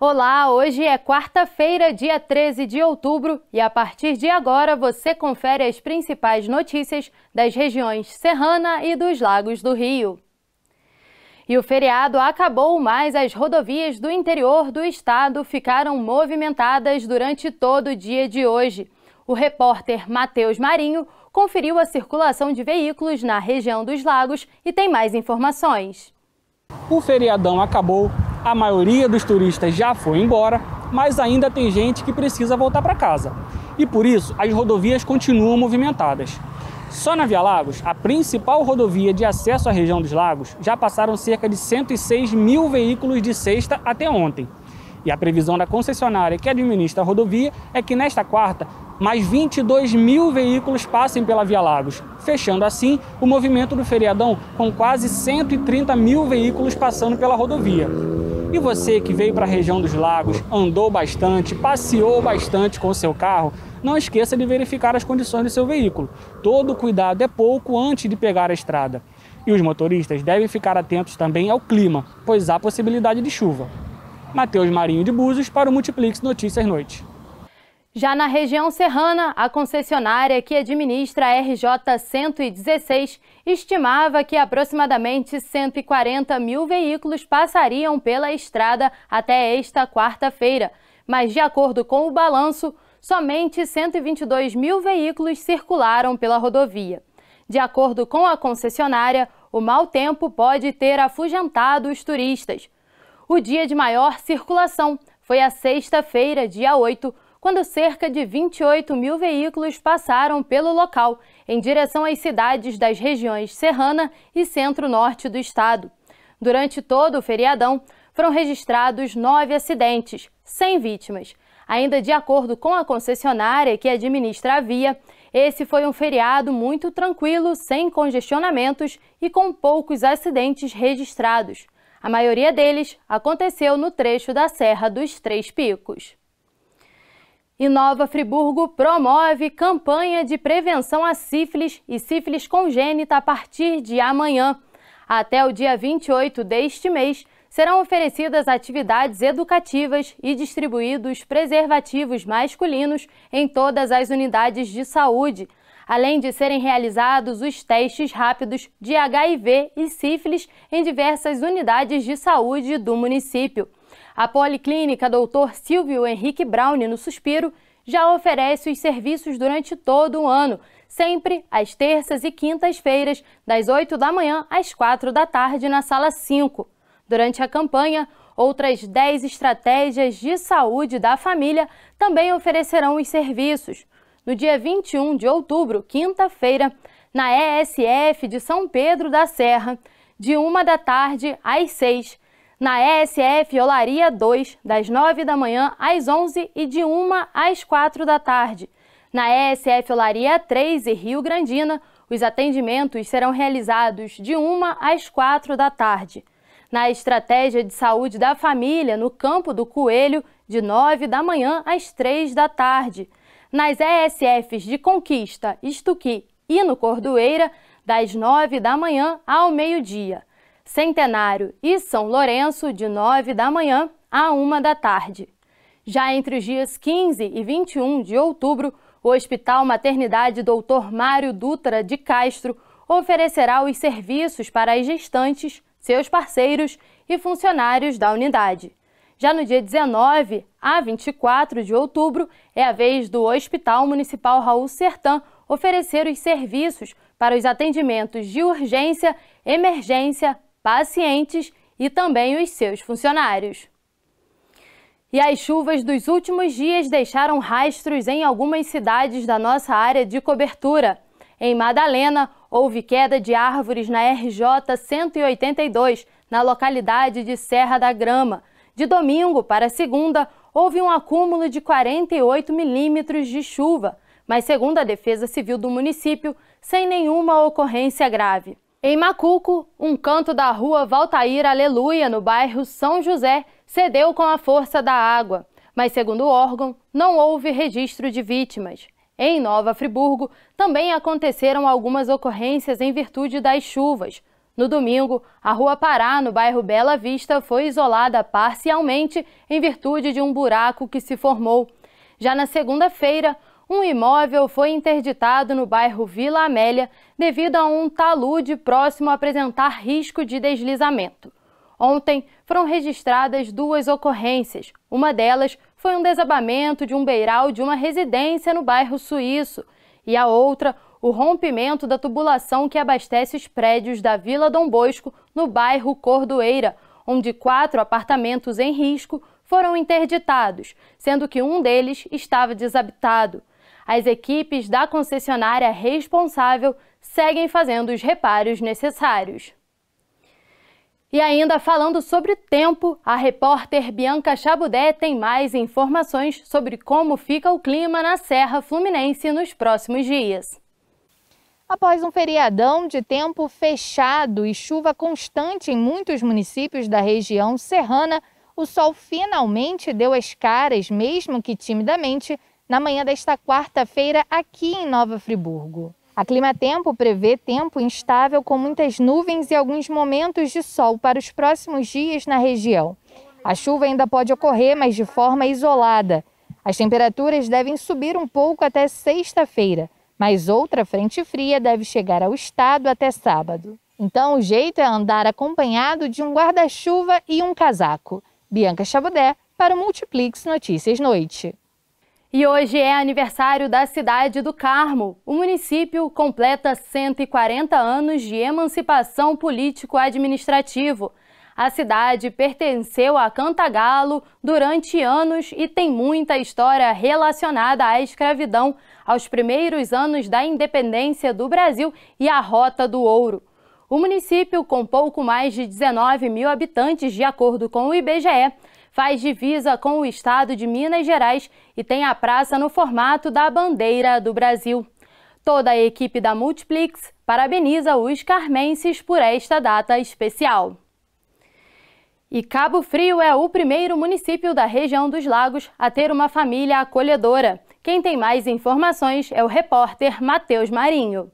Olá, hoje é quarta-feira, dia 13 de outubro, e a partir de agora você confere as principais notícias das regiões Serrana e dos Lagos do Rio. E o feriado acabou, mas as rodovias do interior do estado ficaram movimentadas durante todo o dia de hoje. O repórter Matheus Marinho conferiu a circulação de veículos na região dos Lagos e tem mais informações. O feriadão acabou, a maioria dos turistas já foi embora, mas ainda tem gente que precisa voltar para casa. E por isso, as rodovias continuam movimentadas. Só na Via Lagos, a principal rodovia de acesso à região dos lagos, já passaram cerca de 106 mil veículos de sexta até ontem. E a previsão da concessionária que administra a rodovia é que nesta quarta, mais 22 mil veículos passem pela Via Lagos, fechando assim o movimento do feriadão com quase 130 mil veículos passando pela rodovia. E você que veio para a região dos lagos, andou bastante, passeou bastante com o seu carro, não esqueça de verificar as condições do seu veículo. Todo cuidado é pouco antes de pegar a estrada. E os motoristas devem ficar atentos também ao clima, pois há possibilidade de chuva. Matheus Marinho de Búzios para o Multiplix Notícias Noite. Já na região serrana, a concessionária que administra a RJ 116 estimava que aproximadamente 140 mil veículos passariam pela estrada até esta quarta-feira. Mas, de acordo com o balanço, somente 122 mil veículos circularam pela rodovia. De acordo com a concessionária, o mau tempo pode ter afugentado os turistas. O dia de maior circulação foi a sexta-feira, dia 8, quando cerca de 28 mil veículos passaram pelo local, em direção às cidades das regiões Serrana e Centro-Norte do estado. Durante todo o feriadão, foram registrados nove acidentes, sem vítimas. Ainda de acordo com a concessionária que administra a via, esse foi um feriado muito tranquilo, sem congestionamentos e com poucos acidentes registrados. A maioria deles aconteceu no trecho da Serra dos Três Picos. E Nova Friburgo promove campanha de prevenção à sífilis e sífilis congênita a partir de amanhã. Até o dia 28 deste mês, serão oferecidas atividades educativas e distribuídos preservativos masculinos em todas as unidades de saúde, além de serem realizados os testes rápidos de HIV e sífilis em diversas unidades de saúde do município. A Policlínica Dr. Silvio Henrique Brown, no Suspiro, já oferece os serviços durante todo o ano, sempre às terças e quintas-feiras, das 8 da manhã às 4 da tarde, na Sala 5. Durante a campanha, outras 10 estratégias de saúde da família também oferecerão os serviços. No dia 21 de outubro, quinta-feira, na ESF de São Pedro da Serra, de 1 da tarde às 6 na ESF Olaria 2, das 9 da manhã às 11 e de 1 às 4 da tarde. Na ESF Olaria 3 e Rio Grandina, os atendimentos serão realizados de 1 às 4 da tarde. Na Estratégia de Saúde da Família, no Campo do Coelho, de 9 da manhã às 3 da tarde. Nas ESFs de Conquista, Estuqui e no Cordoeira, das 9 da manhã ao meio-dia. Centenário e São Lourenço, de 9 da manhã a 1 da tarde. Já entre os dias 15 e 21 de outubro, o Hospital Maternidade Dr. Mário Dutra de Castro oferecerá os serviços para as gestantes, seus parceiros e funcionários da unidade. Já no dia 19 a 24 de outubro, é a vez do Hospital Municipal Raul Sertã oferecer os serviços para os atendimentos de urgência, emergência, pacientes e também os seus funcionários. E as chuvas dos últimos dias deixaram rastros em algumas cidades da nossa área de cobertura. Em Madalena, houve queda de árvores na RJ 182, na localidade de Serra da Grama. De domingo para segunda, houve um acúmulo de 48 milímetros de chuva, mas, segundo a Defesa Civil do município, sem nenhuma ocorrência grave. Em Macuco, um canto da rua Valtair Aleluia, no bairro São José, cedeu com a força da água, mas, segundo o órgão, não houve registro de vítimas. Em Nova Friburgo, também aconteceram algumas ocorrências em virtude das chuvas. No domingo, a Rua Pará, no bairro Bela Vista, foi isolada parcialmente em virtude de um buraco que se formou. Já na segunda-feira, um imóvel foi interditado no bairro Vila Amélia devido a um talude próximo a apresentar risco de deslizamento. Ontem foram registradas duas ocorrências. Uma delas foi um desabamento de um beiral de uma residência no bairro Suíço, e a outra, o rompimento da tubulação que abastece os prédios da Vila Dom Bosco, no bairro Cordoeira, onde quatro apartamentos em risco foram interditados, sendo que um deles estava desabitado as equipes da concessionária responsável seguem fazendo os reparos necessários. E ainda falando sobre tempo, a repórter Bianca Chabudé tem mais informações sobre como fica o clima na Serra Fluminense nos próximos dias. Após um feriadão de tempo fechado e chuva constante em muitos municípios da região serrana, o sol finalmente deu as caras, mesmo que timidamente, na manhã desta quarta-feira aqui em Nova Friburgo. A Climatempo prevê tempo instável com muitas nuvens e alguns momentos de sol para os próximos dias na região. A chuva ainda pode ocorrer, mas de forma isolada. As temperaturas devem subir um pouco até sexta-feira, mas outra frente fria deve chegar ao estado até sábado. Então, o jeito é andar acompanhado de um guarda-chuva e um casaco. Bianca Chabudé para o Multiplix Notícias Noite. E hoje é aniversário da cidade do Carmo. O município completa 140 anos de emancipação político-administrativo. A cidade pertenceu a Cantagalo durante anos e tem muita história relacionada à escravidão, aos primeiros anos da independência do Brasil e à Rota do Ouro. O município, com pouco mais de 19 mil habitantes, de acordo com o IBGE, faz divisa com o estado de Minas Gerais e tem a praça no formato da bandeira do Brasil. Toda a equipe da Multiplix parabeniza os carmenses por esta data especial. E Cabo Frio é o primeiro município da região dos lagos a ter uma família acolhedora. Quem tem mais informações é o repórter Matheus Marinho.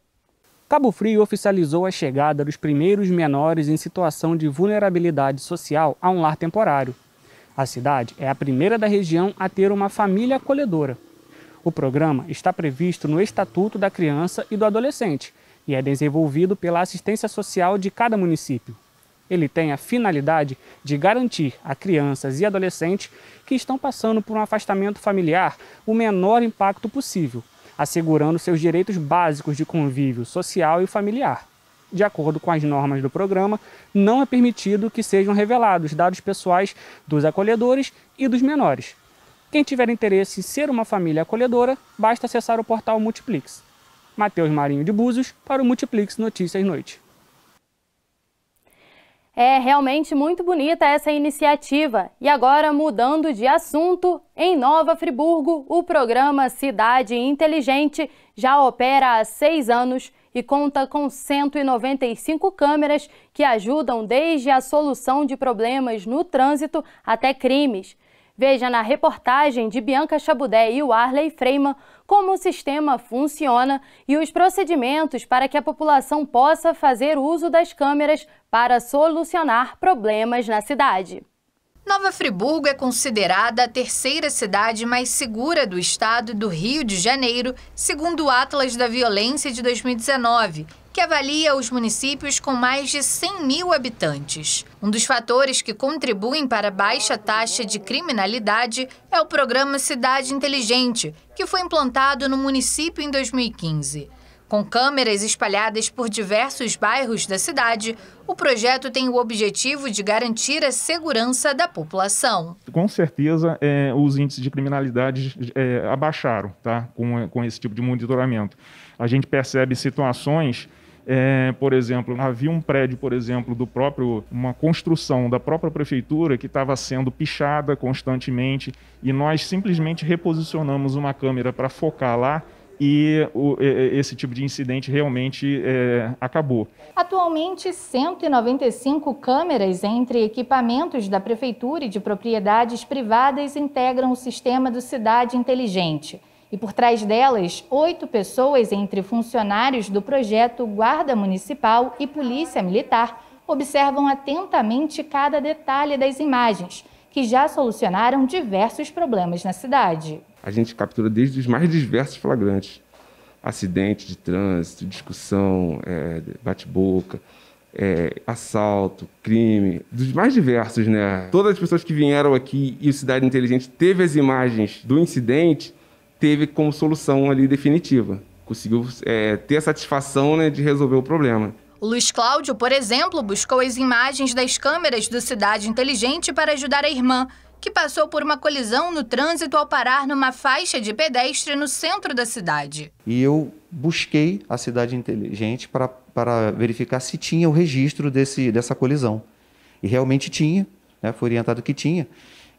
Cabo Frio oficializou a chegada dos primeiros menores em situação de vulnerabilidade social a um lar temporário. A cidade é a primeira da região a ter uma família acolhedora. O programa está previsto no Estatuto da Criança e do Adolescente e é desenvolvido pela assistência social de cada município. Ele tem a finalidade de garantir a crianças e adolescentes que estão passando por um afastamento familiar o menor impacto possível, assegurando seus direitos básicos de convívio social e familiar de acordo com as normas do programa, não é permitido que sejam revelados dados pessoais dos acolhedores e dos menores. Quem tiver interesse em ser uma família acolhedora, basta acessar o portal Multiplix. Matheus Marinho de Búzios para o Multiplix Notícias Noite. É realmente muito bonita essa iniciativa. E agora, mudando de assunto, em Nova Friburgo, o programa Cidade Inteligente já opera há seis anos e conta com 195 câmeras que ajudam desde a solução de problemas no trânsito até crimes. Veja na reportagem de Bianca Chabudé e o Arley Freima como o sistema funciona e os procedimentos para que a população possa fazer uso das câmeras para solucionar problemas na cidade. Nova Friburgo é considerada a terceira cidade mais segura do estado do Rio de Janeiro, segundo o Atlas da Violência de 2019, que avalia os municípios com mais de 100 mil habitantes. Um dos fatores que contribuem para a baixa taxa de criminalidade é o programa Cidade Inteligente, que foi implantado no município em 2015. Com câmeras espalhadas por diversos bairros da cidade, o projeto tem o objetivo de garantir a segurança da população. Com certeza, é, os índices de criminalidade é, abaixaram tá? com, com esse tipo de monitoramento. A gente percebe situações é, por exemplo, havia um prédio, por exemplo, do próprio, uma construção da própria prefeitura que estava sendo pichada constantemente e nós simplesmente reposicionamos uma câmera para focar lá e o, esse tipo de incidente realmente é, acabou. Atualmente, 195 câmeras entre equipamentos da Prefeitura e de propriedades privadas integram o sistema do Cidade Inteligente. E por trás delas, oito pessoas, entre funcionários do projeto Guarda Municipal e Polícia Militar, observam atentamente cada detalhe das imagens que já solucionaram diversos problemas na cidade. A gente captura desde os mais diversos flagrantes: acidente de trânsito, discussão, é, bate-boca. É, assalto, crime, dos mais diversos, né? Todas as pessoas que vieram aqui e o Cidade Inteligente teve as imagens do incidente, teve como solução ali definitiva. Conseguiu é, ter a satisfação né, de resolver o problema. O Luiz Cláudio, por exemplo, buscou as imagens das câmeras do Cidade Inteligente para ajudar a irmã, que passou por uma colisão no trânsito ao parar numa faixa de pedestre no centro da cidade. E eu busquei a Cidade Inteligente para, para verificar se tinha o registro desse, dessa colisão. E realmente tinha, né? foi orientado que tinha.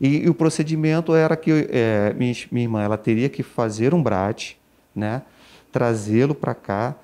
E, e o procedimento era que é, minha, minha irmã ela teria que fazer um brate, né? trazê-lo para cá,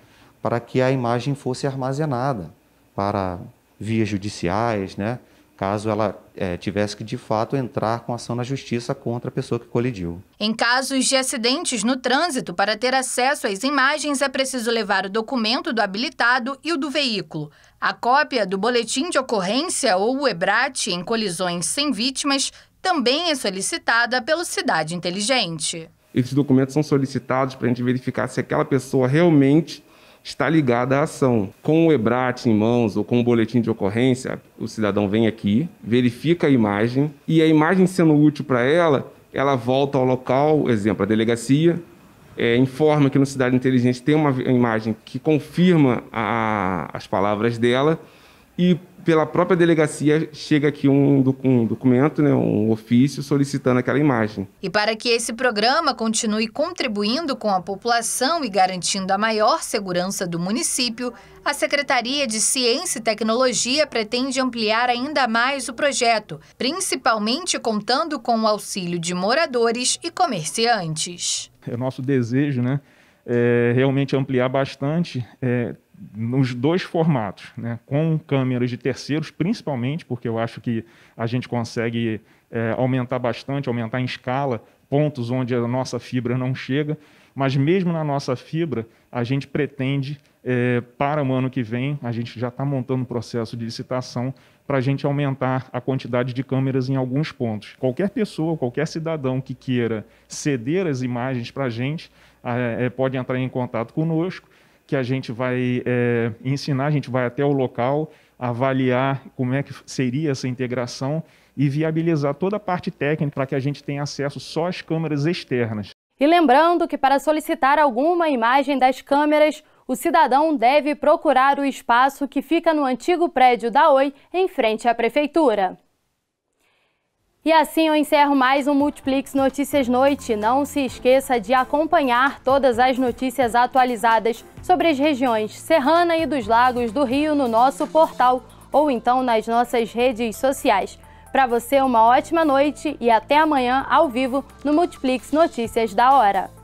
para que a imagem fosse armazenada para vias judiciais, né? caso ela é, tivesse que de fato entrar com ação na justiça contra a pessoa que colidiu. Em casos de acidentes no trânsito, para ter acesso às imagens é preciso levar o documento do habilitado e o do veículo. A cópia do boletim de ocorrência ou o EBRAT em colisões sem vítimas também é solicitada pelo Cidade Inteligente. Esses documentos são solicitados para a gente verificar se aquela pessoa realmente está ligada à ação. Com o EBRAT em mãos ou com o boletim de ocorrência, o cidadão vem aqui, verifica a imagem e a imagem sendo útil para ela, ela volta ao local, exemplo, a delegacia, é, informa que no Cidade Inteligente tem uma imagem que confirma a, as palavras dela e pela própria delegacia chega aqui um, um, documento, né, um ofício solicitando aquela imagem. E para que esse programa continue contribuindo com a população e garantindo a maior segurança do município, a Secretaria de Ciência e Tecnologia pretende ampliar ainda mais o projeto, principalmente contando com o auxílio de moradores e comerciantes. É o nosso desejo, né? É, realmente ampliar bastante, é, nos dois formatos, né? com câmeras de terceiros, principalmente, porque eu acho que a gente consegue é, aumentar bastante, aumentar em escala, pontos onde a nossa fibra não chega, mas mesmo na nossa fibra, a gente pretende, é, para o ano que vem, a gente já está montando um processo de licitação para a gente aumentar a quantidade de câmeras em alguns pontos. Qualquer pessoa, qualquer cidadão que queira ceder as imagens para a gente, é, é, pode entrar em contato conosco que a gente vai é, ensinar, a gente vai até o local, avaliar como é que seria essa integração e viabilizar toda a parte técnica para que a gente tenha acesso só às câmeras externas. E lembrando que para solicitar alguma imagem das câmeras, o cidadão deve procurar o espaço que fica no antigo prédio da Oi, em frente à prefeitura. E assim eu encerro mais um Multiplex Notícias Noite. Não se esqueça de acompanhar todas as notícias atualizadas sobre as regiões Serrana e dos Lagos do Rio no nosso portal ou então nas nossas redes sociais. Para você, uma ótima noite e até amanhã ao vivo no Multiplex Notícias da Hora.